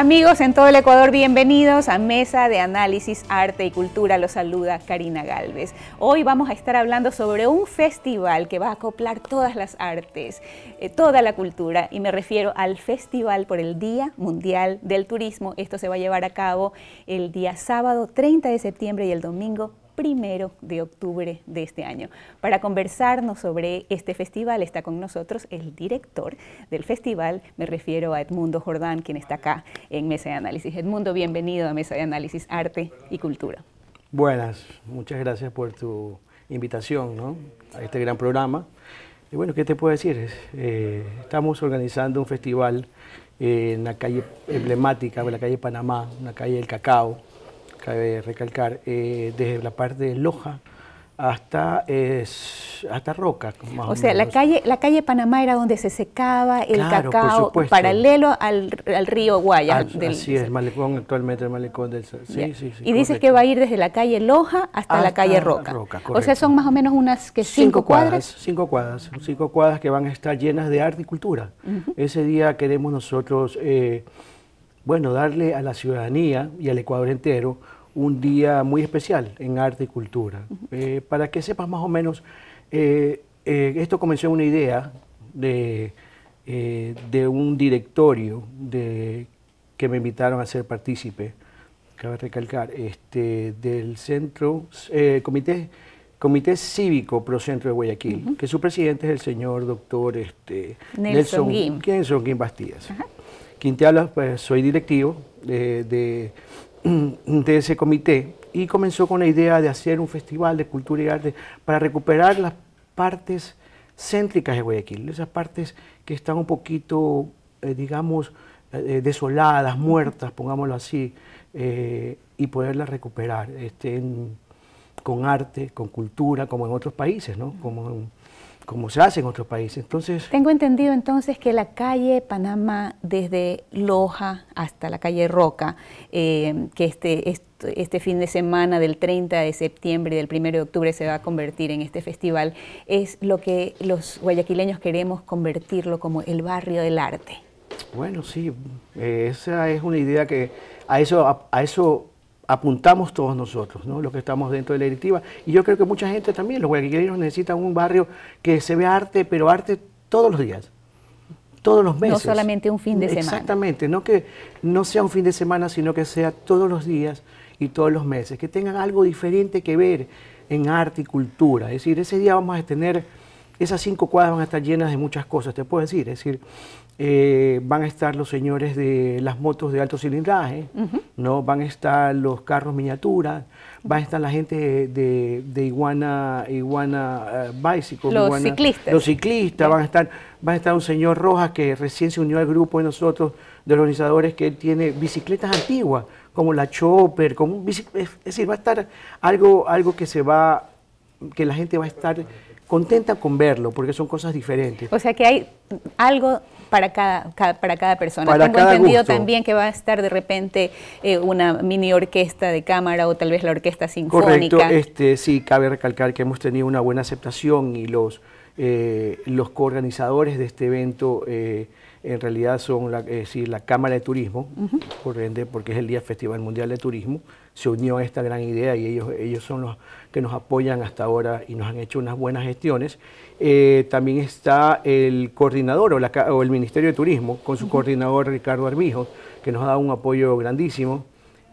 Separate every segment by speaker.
Speaker 1: Amigos en todo el Ecuador, bienvenidos a Mesa de Análisis Arte y Cultura. Los saluda Karina Galvez. Hoy vamos a estar hablando sobre un festival que va a acoplar todas las artes, eh, toda la cultura, y me refiero al Festival por el Día Mundial del Turismo. Esto se va a llevar a cabo el día sábado 30 de septiembre y el domingo primero de octubre de este año. Para conversarnos sobre este festival está con nosotros el director del festival, me refiero a Edmundo Jordán, quien está acá en Mesa de Análisis. Edmundo, bienvenido a Mesa de Análisis Arte y Cultura.
Speaker 2: Buenas, muchas gracias por tu invitación a este gran programa. Y bueno, ¿qué te puedo decir? Eh, estamos organizando un festival en la calle emblemática, en la calle Panamá, en la calle del Cacao, cabe recalcar, eh, desde la parte de Loja hasta, eh, hasta Roca. o, sea, La,
Speaker 1: calle, la calle Panamá era donde se secaba el cacao paralelo al, río Guaya. así es,
Speaker 2: malecón, actualmente el malecón del... Sí, y dices que
Speaker 1: va a ir desde la calle Loja hasta, la calle
Speaker 2: Roca. o sea,
Speaker 1: son más o menos unas que cinco, cuadras,
Speaker 2: Cinco cuadras, cinco cuadras que van a estar llenas de arte y cultura. Ese día queremos nosotros... Eh, bueno, darle a la ciudadanía y al Ecuador entero un día muy especial en arte y cultura. Eh, para que sepas más o menos, eh, eh, esto comenzó una idea de, de un directorio de, que me invitaron a ser partícipe, cabe recalcar, este, del centro, comité, comité Cívico Pro Centro de Guayaquil, que su presidente es el señor doctor este, Nelson, Nelson Guim Bastías. Quien te habla, pues soy directivo de, ese comité y comenzó con la idea de hacer un festival de cultura y arte para recuperar las partes céntricas de Guayaquil, esas partes que están un poquito, eh, digamos, eh, desoladas, muertas, pongámoslo así, eh, y poderlas recuperar este, con arte, con cultura, como en otros países, ¿no? Como como se hace en otros países. Entonces,
Speaker 1: Tengo entendido entonces que la calle Panamá, desde Loja hasta la calle Roca, eh, que este, este, fin de semana del 30 de septiembre y del 1 de octubre se va a convertir en este festival, es lo que los guayaquileños queremos convertirlo como el barrio del arte.
Speaker 2: Bueno, sí, eh, esa es una idea que a eso, a eso apuntamos todos nosotros, ¿no? los que estamos dentro de la directiva. Y yo creo que mucha gente también, los guayaquileños necesitan un barrio que se vea arte, pero arte todos los días, todos los meses. No solamente un fin de semana. Exactamente, no que no sea un fin de semana, sino que sea todos los días y todos los meses, que tengan algo diferente que ver en arte y cultura. Es decir, ese día vamos a tener, esas cinco cuadras van a estar llenas de muchas cosas, te puedo decir. Es decir, eh, van a estar los señores de las motos de alto cilindraje, ¿no? van a estar los carros miniaturas, van a estar la gente de, Iguana, Iguana eh, Bicycle. Los ciclistas. Los ciclistas, van a estar, va a estar un señor Rojas que recién se unió al grupo de nosotros, de organizadores, que tiene bicicletas antiguas, como la Chopper, como es decir, va a estar algo, algo que se va, que la gente va a estar contenta con verlo, porque son cosas diferentes.
Speaker 1: O sea que hay algo para cada, para cada persona. Tengo entendido también que va a estar de repente eh, una mini orquesta de cámara o tal vez la orquesta sinfónica. Correcto, este,
Speaker 2: sí, cabe recalcar que hemos tenido una buena aceptación y los, eh, los coorganizadores de este evento eh, en realidad son la, eh, la Cámara de Turismo, por ende, porque es el Día Festival Mundial de Turismo, se unió a esta gran idea y ellos, ellos son los, que nos apoyan hasta ahora y nos han hecho unas buenas gestiones. Eh, también está el coordinador o, el Ministerio de Turismo con su coordinador Ricardo Armijo, que nos ha dado un apoyo grandísimo.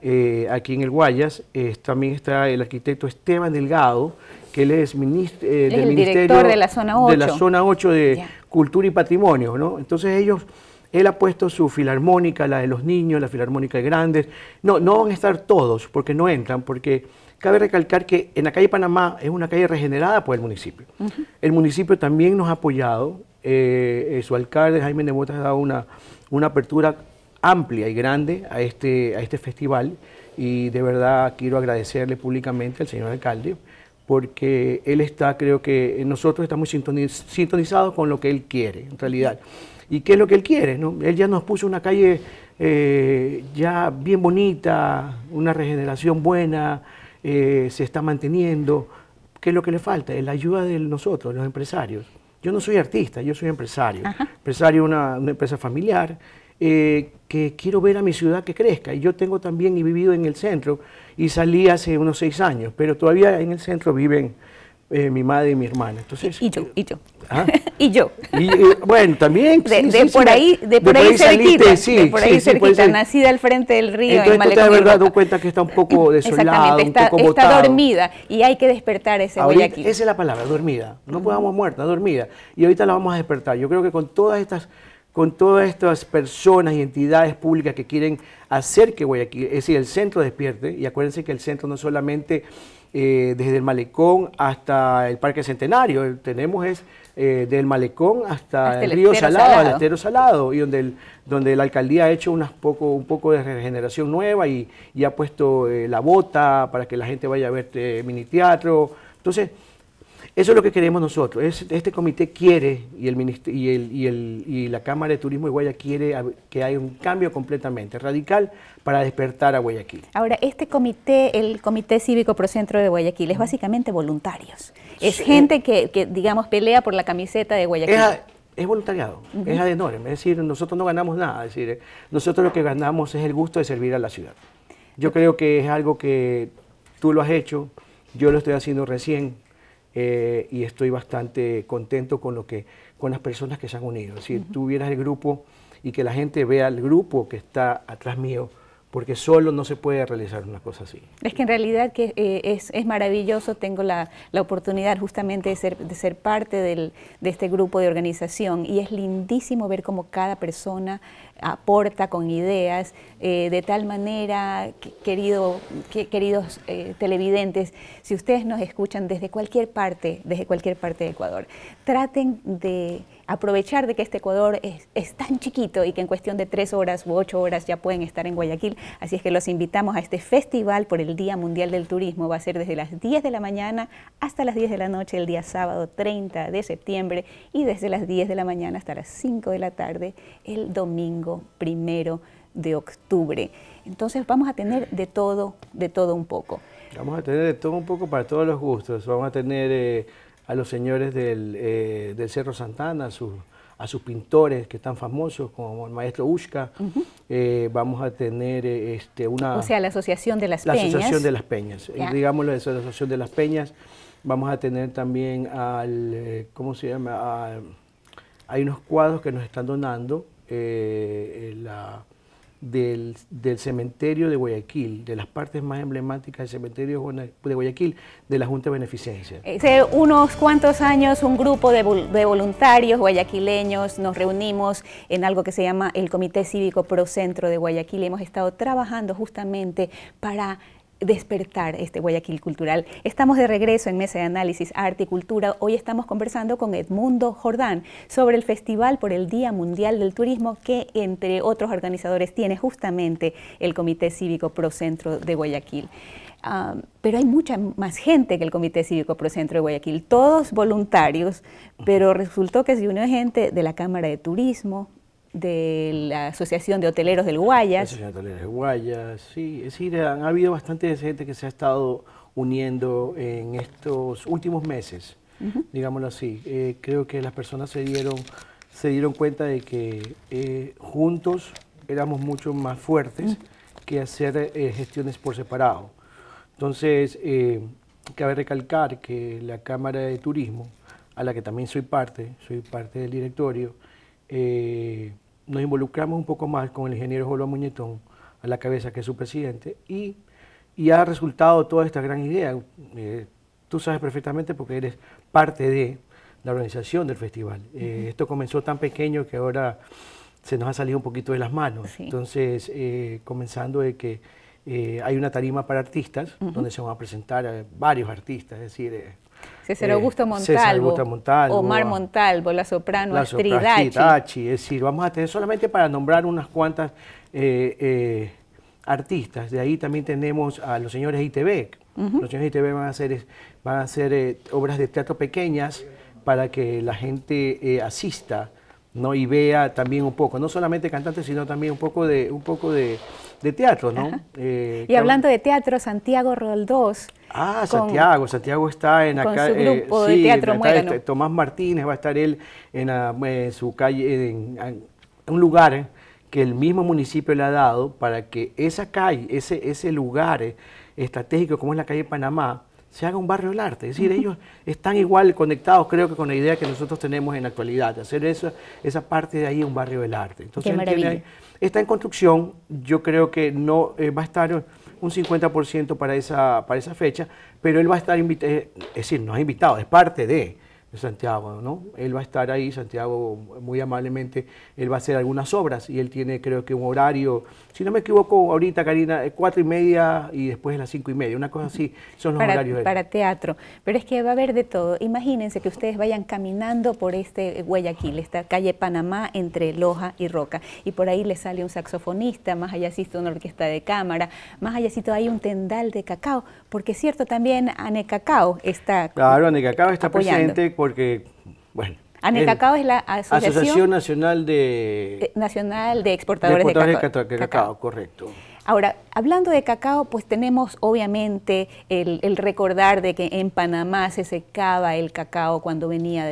Speaker 2: Eh, aquí en el Guayas, también está el arquitecto Esteban Delgado, que él es, eh, del el Ministerio de la Zona 8 de, Cultura y Patrimonio, ¿no? Entonces ellos, él ha puesto su filarmónica, la de los niños, la filarmónica de grandes, no, no van a estar todos, porque no entran, porque Cabe recalcar que en la calle Panamá es una calle regenerada por el municipio. El municipio también nos ha apoyado. Eh, eh, su alcalde, Jaime Nebotas, ha dado una, una apertura amplia y grande a este, a este festival y de verdad quiero agradecerle públicamente al señor alcalde porque él está, creo que nosotros estamos sintonizados con lo que él quiere en realidad. ¿Y qué es lo que él quiere? Él ya nos puso una calle eh, ya bien bonita, una regeneración buena, eh, se está manteniendo. ¿Qué es lo que le falta? La ayuda de nosotros, los empresarios. Yo no soy artista, yo soy empresario. Empresario de una, empresa familiar eh, que quiero ver a mi ciudad que crezca. Y yo tengo también, he vivido en el centro y salí hace unos seis años, pero todavía en el centro viven eh, mi madre y mi hermana. Entonces, y yo, y yo. ¿Ah? y yo. Eh, bueno, también. De, por ahí, de por, ahí, cerquita, por ahí cerquita,
Speaker 1: nacida al frente del río. Entonces, en
Speaker 2: tú te cuenta que está un poco desolada, un poco está
Speaker 1: dormida y hay que despertar ese Guayaquil. Esa es la palabra,
Speaker 2: dormida. No podamos muerta, dormida. Y ahorita la vamos a despertar. Yo creo que con todas estas con todas estas personas y entidades públicas que quieren hacer que Guayaquil, es decir, el centro despierte, y acuérdense que el centro no solamente eh, desde el malecón hasta el Parque Centenario. Tenemos es eh, del malecón hasta, el, río Salado, el estero Salado, y donde, donde la alcaldía ha hecho unas poco, un poco de regeneración nueva y, ha puesto eh, la bota para que la gente vaya a ver eh, mini teatro. Entonces, eso es lo que queremos nosotros. este comité quiere, y, el, y, y, el, la Cámara de Turismo de Guayaquil quiere que haya un cambio completamente radical para despertar a Guayaquil.
Speaker 1: Ahora, este comité, el Comité Cívico Procentro de Guayaquil, es básicamente voluntarios. Es gente que, digamos, pelea por la camiseta de Guayaquil. Es, voluntariado, es ad Es decir,
Speaker 2: nosotros no ganamos nada. Es decir, nosotros lo que ganamos es el gusto de servir a la ciudad. Yo creo que es algo que tú lo has hecho, yo lo estoy haciendo recién eh, y estoy bastante contento con, lo que, con las personas que se han unido. Si tuvieras el grupo y que la gente vea el grupo que está atrás mío, porque solo no se puede realizar una cosa así.
Speaker 1: Es que en realidad que, eh, es, es, maravilloso, tengo la, la, oportunidad justamente de ser, de ser parte del, de este grupo de organización y es lindísimo ver cómo cada persona aporta con ideas, eh, de tal manera, querido, queridos eh, televidentes, si ustedes nos escuchan desde cualquier parte, desde cualquier parte de Ecuador, traten de aprovechar de que este Ecuador es, es, tan chiquito y que en cuestión de tres horas u ocho horas ya pueden estar en Guayaquil. Así es que los invitamos a este festival por el Día Mundial del Turismo. Va a ser desde las 10 de la mañana hasta las 10 de la noche el día sábado 30 de septiembre y desde las 10 de la mañana hasta las 5 de la tarde el domingo primero de octubre. Entonces vamos a tener de todo, de todo un poco.
Speaker 2: Vamos a tener de todo un poco para todos los gustos. Vamos a tener eh, a los señores del, eh, Cerro Santana, a sus, pintores que están famosos, como el maestro Ushka. Eh, vamos a tener este, una... O sea,
Speaker 1: la Asociación de las Peñas. La Asociación de las
Speaker 2: Peñas. digamos Digámoslo, la Asociación de las Peñas. Vamos a tener también al... ¿Cómo se llama? hay unos cuadros que nos están donando eh, la, del, del, cementerio de Guayaquil, de las partes más emblemáticas del cementerio de Guayaquil, de la Junta de Beneficencia. Hace
Speaker 1: unos cuantos años un grupo de, de, voluntarios guayaquileños nos reunimos en algo que se llama el Comité Cívico Pro Centro de Guayaquil y hemos estado trabajando justamente para despertar este Guayaquil Cultural. Estamos de regreso en Mesa de Análisis Arte y Cultura. Hoy estamos conversando con Edmundo Jordán sobre el Festival por el Día Mundial del Turismo que, entre otros organizadores, tiene justamente el Comité Cívico Procentro de Guayaquil. Ah, pero hay mucha más gente que el Comité Cívico Procentro de Guayaquil, todos voluntarios, pero resultó que se unió gente de la Cámara de Turismo, de la Asociación de Hoteleros del Guayas.
Speaker 2: Asociación de Hoteleros del Guayas, sí. Es decir, han habido bastante gente que se ha estado uniendo en estos últimos meses, digámoslo así. Eh, creo que las personas se dieron, se dieron cuenta de que eh, juntos éramos mucho más fuertes que hacer eh, gestiones por separado. Entonces, cabe recalcar que la Cámara de Turismo, a la que también soy parte, soy parte del directorio, nos involucramos un poco más con el ingeniero Jolo Muñetón, a la cabeza que es su presidente, y, ha resultado toda esta gran idea. Eh, tú sabes perfectamente porque eres parte de la organización del festival. Eh, esto comenzó tan pequeño que ahora se nos ha salido un poquito de las manos. Entonces, eh, comenzando de que hay una tarima para artistas, donde se van a presentar varios artistas, es decir, César eh, Augusto Montalvo, César Augusto Montalvo Omar
Speaker 1: Montalvo, la soprano, la Astrid Es
Speaker 2: decir, vamos a tener solamente para nombrar unas cuantas eh, eh, artistas. De ahí también tenemos a los señores ITV. Los señores ITV van a hacer, van a hacer obras de teatro pequeñas para que la gente asista ¿no? y vea también un poco, no solamente cantantes, sino también un poco de, un poco de, teatro. ¿no? y hablando
Speaker 1: de teatro, Santiago Roldós
Speaker 2: Ah, Santiago, Santiago está en acá. Tomás Martínez va a estar él en, su calle, en, un lugar que el mismo municipio le ha dado para que esa calle, ese, ese lugar eh, estratégico como es la calle Panamá, se haga un barrio del arte. Es decir, ellos están igual conectados, creo que con la idea que nosotros tenemos en la actualidad, de hacer esa parte de ahí un barrio del arte. Entonces, está en construcción, yo creo que no eh, va a estar un 50% para esa, para esa fecha, pero él va a estar invitado, eh, es decir, no ha invitado, es parte de, Santiago, ¿no? Él va a estar ahí, Santiago muy amablemente, él va a hacer algunas obras y él tiene creo que un horario, si no me equivoco ahorita Karina, eh, cuatro y media y después a las cinco y media, una cosa así, son los horarios. Para
Speaker 1: teatro, pero es que va a haber de todo. Imagínense que ustedes vayan caminando por este Guayaquil, esta calle Panamá entre Loja y Roca, y por ahí le sale un saxofonista, más allá está una orquesta de cámara, más allá hay un tendal de cacao, porque es cierto también Anecacao está Claro,
Speaker 2: Anecacao está apoyando. presente porque, bueno. ANECACAO es la Asociación, Nacional de... Eh,
Speaker 1: Nacional de Exportadores, de, cacao, correcto. Ahora, hablando de cacao, pues tenemos obviamente el, recordar de que en Panamá se secaba el cacao cuando venía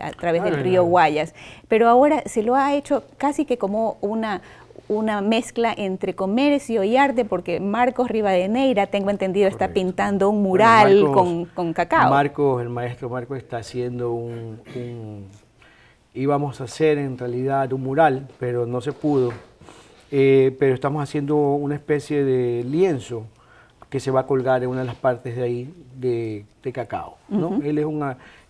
Speaker 1: a través del río Guayas, pero ahora se lo ha hecho casi que como una, una mezcla entre comercio y arte, porque Marcos Rivadeneira, tengo entendido, está pintando un mural con, cacao.
Speaker 2: Marcos, el maestro Marcos está haciendo un, íbamos a hacer en realidad un mural, pero no se pudo. Eh, pero estamos haciendo una especie de lienzo que se va a colgar en una de las partes de ahí de, cacao. ¿no? él, es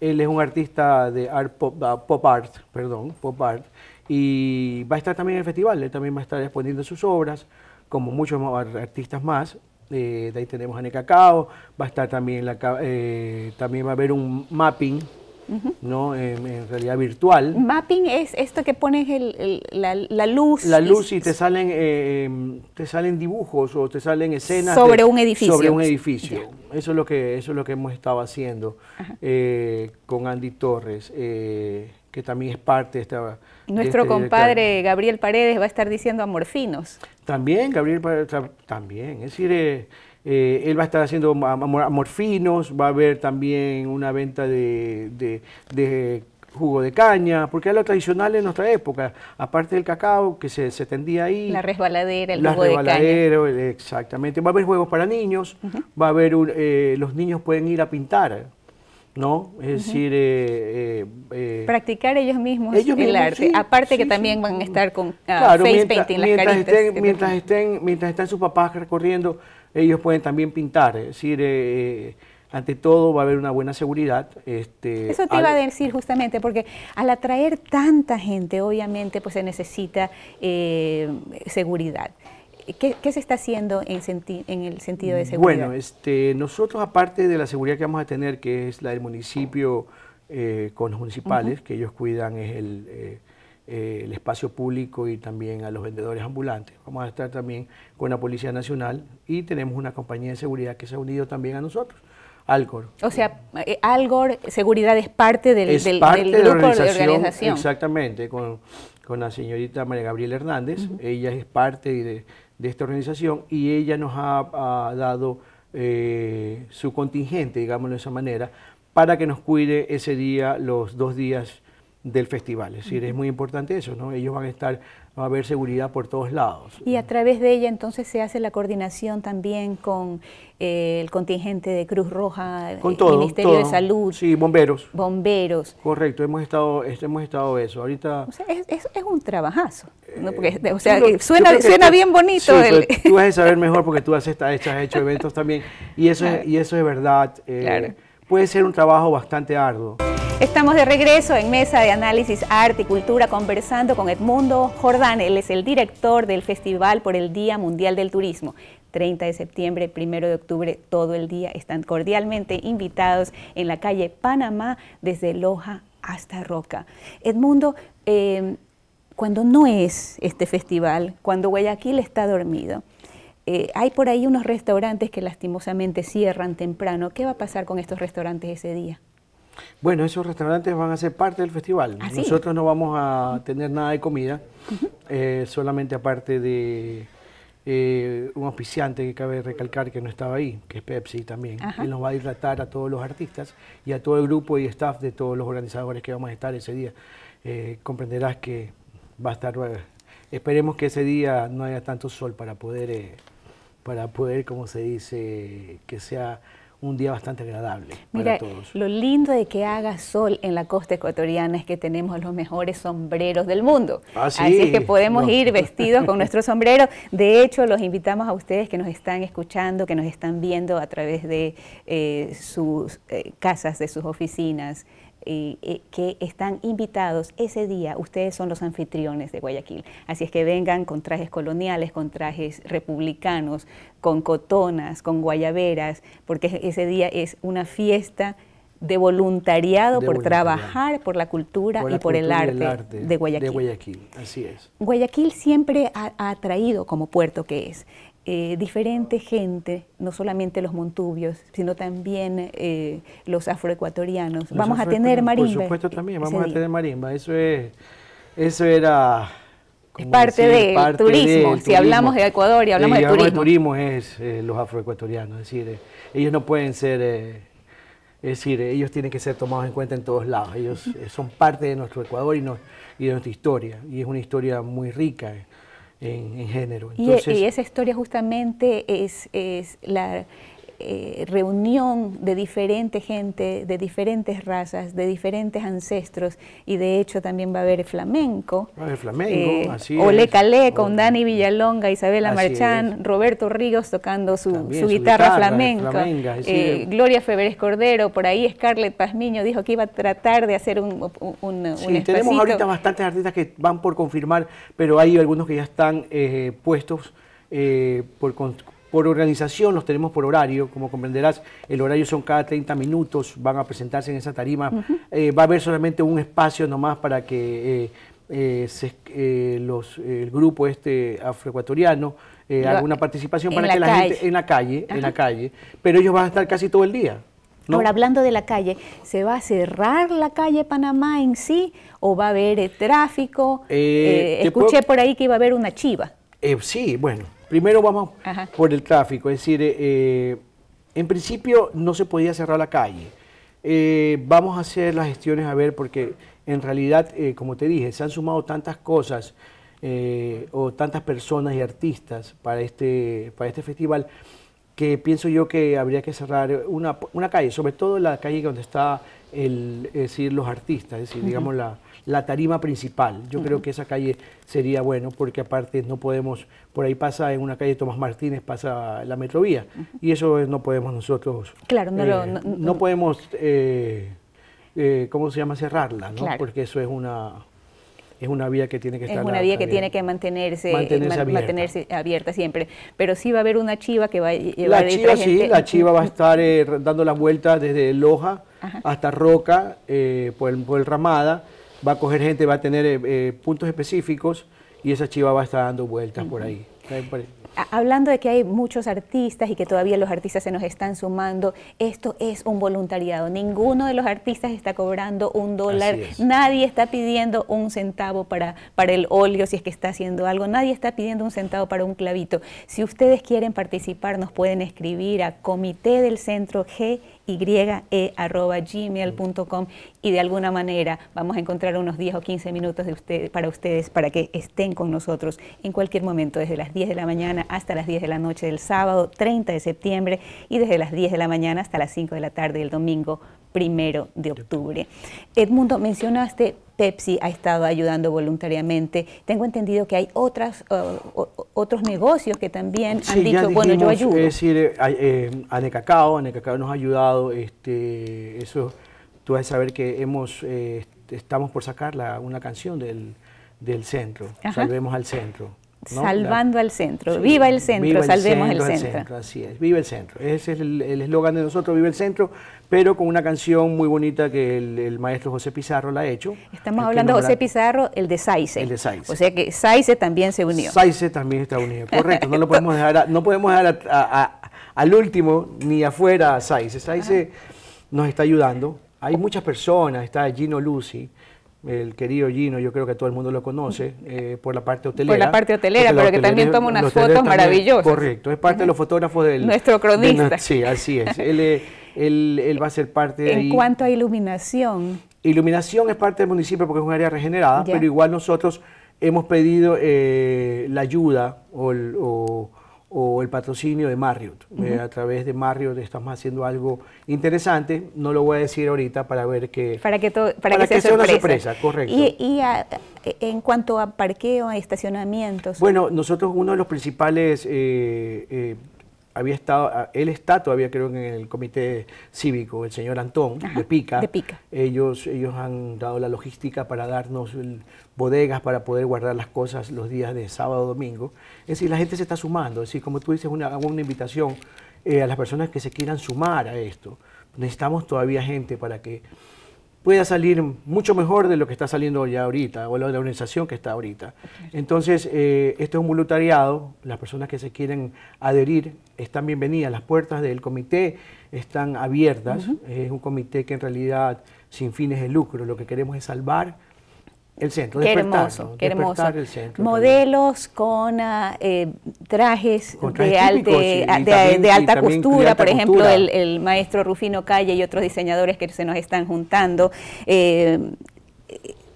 Speaker 2: él es un artista de art, pop ah, art, perdón, pop art, y va a estar también el festival, él también va a estar exponiendo sus obras, como muchos artistas más. Eh, de ahí tenemos a Necacao, va a estar también, la, eh, también va a haber un mapping ¿no? En, realidad virtual.
Speaker 1: Mapping es esto que pones la, luz. La luz y
Speaker 2: te salen, em, te salen dibujos o te salen escenas. Sobre un edificio. Sobre un edificio. Eso, es lo que, eso es lo que hemos estado haciendo eh, con Andy Torres que también es parte de esta... Este Nuestro compadre
Speaker 1: Gabriel Paredes va a estar diciendo amorfinos.
Speaker 2: También, Gabriel Paredes, también. Es decir, eh, eh, él va a estar haciendo amorfinos, va a haber también una venta de, de, jugo de caña, porque era lo tradicional en nuestra época, aparte del cacao que se, tendía ahí. La
Speaker 1: resbaladera, el jugo de caña.
Speaker 2: Eh, exactamente. Va a haber juegos para niños, va a haber, los niños pueden ir a pintar, ¿no? Es decir, eh, eh, eh,
Speaker 1: practicar ellos mismos el arte, aparte que también van a estar con ah, face painting, las mientras estén, mientras,
Speaker 2: estén, están sus papás recorriendo, ellos pueden también pintar, es decir, ante todo va a haber una buena seguridad. Este, Eso te iba a
Speaker 1: decir justamente, porque al atraer tanta gente, obviamente, pues se necesita seguridad. ¿Qué, se está haciendo en, el sentido de seguridad? Bueno,
Speaker 2: este, nosotros aparte de la seguridad que vamos a tener, que es la del municipio eh, con los municipales, que ellos cuidan es eh, eh, el, espacio público y también a los vendedores ambulantes. Vamos a estar también con la Policía Nacional y tenemos una compañía de seguridad que se ha unido también a nosotros. Algor.
Speaker 1: O sea, Algor Seguridad es parte del, de, la organización,
Speaker 2: Exactamente, con, la señorita María Gabriela Hernández. Ella es parte de, de esta organización y ella nos ha, dado eh, su contingente, digámoslo de esa manera, para que nos cuide ese día, los dos días del festival. Es decir, es muy importante eso, ¿no? Ellos van a estar va a haber seguridad por todos lados. Y
Speaker 1: a través de ella entonces se hace la coordinación también con eh, el contingente de Cruz Roja, eh, con el Ministerio de
Speaker 2: Salud. Sí, bomberos. Bomberos. Correcto, hemos estado, este, hemos estado eso. Ahorita...
Speaker 1: es, un trabajazo. Eh, o sea, suena, bien bonito.
Speaker 2: Tú vas a saber mejor porque tú has, hecho, has hecho eventos también. Y eso, es, y eso es verdad. Puede ser un trabajo bastante arduo.
Speaker 1: Estamos de regreso en Mesa de Análisis Arte y Cultura conversando con Edmundo Jordán. Él es el director del Festival por el Día Mundial del Turismo. 30 de septiembre, 1 de octubre, todo el día están cordialmente invitados en la calle Panamá desde Loja hasta Roca. Edmundo, eh, cuando no es este festival, cuando Guayaquil está dormido, eh, hay por ahí unos restaurantes que lastimosamente cierran temprano. ¿Qué va a pasar con estos restaurantes ese día?
Speaker 2: Bueno, esos restaurantes van a ser parte del festival. Nosotros no vamos a tener nada de comida, eh, solamente aparte de eh, un auspiciante que cabe recalcar que no estaba ahí, que es Pepsi también. Él nos va a hidratar a todos los artistas y a todo el grupo y staff de todos los organizadores que vamos a estar ese día. Eh, comprenderás que va a estar... esperemos que ese día no haya tanto sol para poder, para poder, como se dice, que sea un día bastante agradable para todos.
Speaker 1: Lo lindo de que haga sol en la costa ecuatoriana es que tenemos los mejores sombreros del mundo. Ah, Así que podemos ir vestidos con nuestro sombrero. De hecho, los invitamos a ustedes que nos están escuchando, que nos están viendo a través de eh, sus eh, casas, de sus oficinas, que están invitados ese día. Ustedes son los anfitriones de Guayaquil. Así es que vengan con trajes coloniales, con trajes republicanos, con cotonas, con guayaberas, porque ese día es una fiesta de voluntariado por trabajar por la cultura y por el, arte de Guayaquil. De
Speaker 2: Guayaquil, así es.
Speaker 1: Guayaquil siempre ha atraído como puerto que es. Eh, diferente gente, no solamente los montubios, sino también eh, los afroecuatorianos. vamos a tener marimba. Por supuesto también, vamos a tener
Speaker 2: marimba. Eso es, eso era... Es
Speaker 1: parte, de turismo. del turismo. Si hablamos de Ecuador y hablamos, de turismo. El
Speaker 2: turismo es eh, los afroecuatorianos, es decir, ellos no pueden ser... Es decir, ellos tienen que ser tomados en cuenta en todos lados. Ellos son parte de nuestro Ecuador y, de nuestra historia. Y es una historia muy rica en, género. y, y,
Speaker 1: esa historia justamente es, es la eh, reunión de diferente gente, de diferentes razas, de diferentes ancestros, y de hecho también va a haber flamenco.
Speaker 2: Va a haber flamenco, eh, así Ole Calé
Speaker 1: con Dani Villalonga, Isabela Marchán, Roberto Ríos tocando su, guitarra, flamenca. Eh, Gloria Feberes Cordero, por ahí Scarlett Pazmiño dijo que iba a tratar de hacer un, un, tenemos ahorita
Speaker 2: bastantes artistas que van por confirmar, pero hay algunos que ya están puestos por, por organización, los tenemos por horario, como comprenderás, el horario son cada 30 minutos, van a presentarse en esa tarima, eh, va a haber solamente un espacio nomás para que eh, eh, los, el grupo este afroecuatoriano haga una participación para que la gente en la calle, en la calle, pero ellos van a estar casi todo el día.
Speaker 1: Ahora, hablando de la calle, ¿se va a cerrar la calle Panamá en sí o va a haber tráfico?
Speaker 2: escuché
Speaker 1: por ahí que iba a haber una chiva.
Speaker 2: sí, bueno, Primero vamos por el tráfico, es decir, eh, eh, en principio no se podía cerrar la calle. Eh, vamos a hacer las gestiones a ver, porque en realidad, como te dije, se han sumado tantas cosas o tantas personas y artistas para este, para este festival que pienso yo que habría que cerrar una, calle, sobre todo la calle donde están los artistas, es decir, digamos la la tarima principal. Yo creo que esa calle sería bueno porque aparte no podemos, por ahí pasa en una calle Tomás Martínez, pasa la metrovía y eso no podemos nosotros.
Speaker 1: Claro, no, eh, no,
Speaker 2: podemos, eh, eh, ¿cómo se llama? Cerrarla, ¿no? Porque eso es una, es una vía que tiene que estar. Es una vía que tiene
Speaker 1: que mantenerse, mantenerse, abierta. siempre. Pero sí va a haber una chiva que va a llevar. La chiva, sí, la chiva
Speaker 2: va a estar dando las vueltas desde Loja hasta Roca, por el Ramada va a coger gente, va a tener eh, eh, puntos específicos y esa chiva va a estar dando vueltas por ahí.
Speaker 1: Hablando de que hay muchos artistas y que todavía los artistas se nos están sumando, esto es un voluntariado. Ninguno de los artistas está cobrando un dólar, nadie está pidiendo un centavo para, para el óleo si es que está haciendo algo, nadie está pidiendo un centavo para un clavito. Si ustedes quieren participar, nos pueden escribir a comité del centro G gmail.com y de alguna manera vamos a encontrar unos 10 o 15 minutos de usted, para ustedes para que estén con nosotros en cualquier momento, desde las 10 de la mañana hasta las 10 de la noche del sábado 30 de septiembre y desde las 10 de la mañana hasta las 5 de la tarde del domingo primero de octubre. Edmundo, mencionaste Pepsi ha estado ayudando voluntariamente. Tengo entendido que hay otras, otros negocios que también han dicho, bueno, yo ayudo.
Speaker 2: Es decir, eh, eh, Anecacao, nos ha ayudado, este, eso tú vas a saber que hemos, eh, estamos por sacar la, una canción del, del centro, Ajá. Salvemos al Centro.
Speaker 1: Salvando al centro. viva el centro, el salvemos centro, el, centro. centro.
Speaker 2: Así es, viva el centro. Ese es el eslogan de nosotros, viva el centro, pero con una canción muy bonita que el, maestro José Pizarro la ha hecho.
Speaker 1: Estamos hablando de José Pizarro, el de Saize. El de O sea que Saize también se unió. Saice
Speaker 2: también está unido, correcto. no lo podemos dejar, no podemos al último ni afuera a Saize. Saize nos está ayudando. Hay muchas personas, está Gino Lucy, el querido Gino, yo creo que todo el mundo lo conoce, eh, por la parte hotelera. Por la parte hotelera, pero que también toma unas fotos maravillosas. Correcto, es parte de los fotógrafos del... Nuestro cronista. sí, así es. él, va a ser parte En cuanto
Speaker 1: a iluminación.
Speaker 2: Iluminación es parte del municipio porque es un área regenerada, pero igual nosotros hemos pedido eh, la ayuda o o el patrocinio de Marriott. Eh, a través de Marriott estamos haciendo algo interesante. No lo voy a decir ahorita para ver que...
Speaker 1: Para que, para, que, sea, una sorpresa, correcto. Y, e, en cuanto a parqueo, a estacionamientos. Bueno,
Speaker 2: nosotros uno de los principales... Eh, eh, había estado, ah, él está todavía creo en el comité cívico, el señor Antón de Pica. De Pica. Ellos, ellos han dado la logística para darnos el, bodegas para poder guardar las cosas los días de sábado, domingo. Es decir, la gente se está sumando, es decir, como tú dices, una, una invitación eh, a las personas que se quieran sumar a esto. Necesitamos todavía gente para que pueda salir mucho mejor de lo que está saliendo ya ahorita o la, la organización que está ahorita. Entonces, eh, esto es un voluntariado, las personas que se quieren adherir están bienvenidas, las puertas del comité están abiertas, es un comité que en realidad sin fines de lucro, lo que queremos es salvar el centro, qué hermoso, hermoso.
Speaker 1: Modelos con trajes, de, alta costura, por ejemplo, El, maestro Rufino Calle y otros diseñadores que se nos están juntando, eh,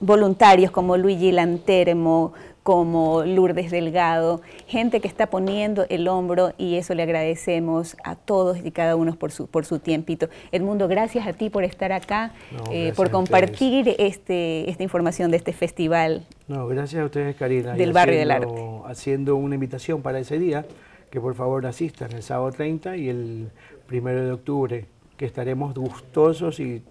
Speaker 1: voluntarios como Luigi Lantermo, como Lourdes Delgado, gente que está poniendo el hombro y eso le agradecemos a todos y cada uno por su, por su tiempito. Edmundo, gracias a ti por estar acá, eh, por compartir este, esta información de este festival.
Speaker 2: No, gracias a ustedes, Karina. Del barrio del arte. Haciendo una invitación para ese día, que por favor asistan el sábado 30 y el primero de octubre, que estaremos gustosos y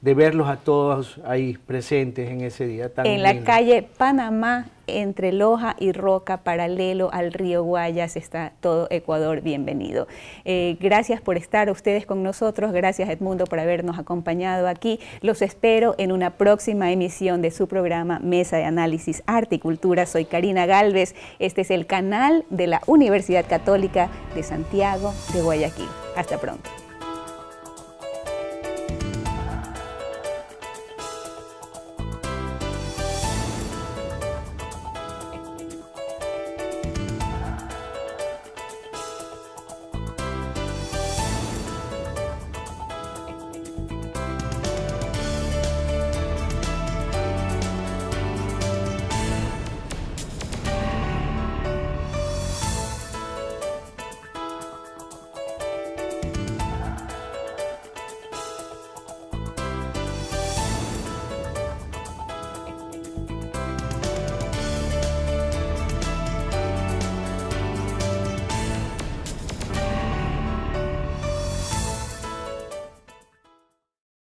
Speaker 2: de verlos a todos ahí presentes en ese día tan En la
Speaker 1: calle Panamá, entre Loja y Roca, paralelo al río Guayas, está todo Ecuador bienvenido. Eh, gracias por estar ustedes con nosotros, gracias Edmundo por habernos acompañado aquí. Los espero en una próxima emisión de su programa Mesa de Análisis Arte y Cultura. Soy Karina Galvez, este es el canal de la Universidad Católica de Santiago de Guayaquil. Hasta pronto.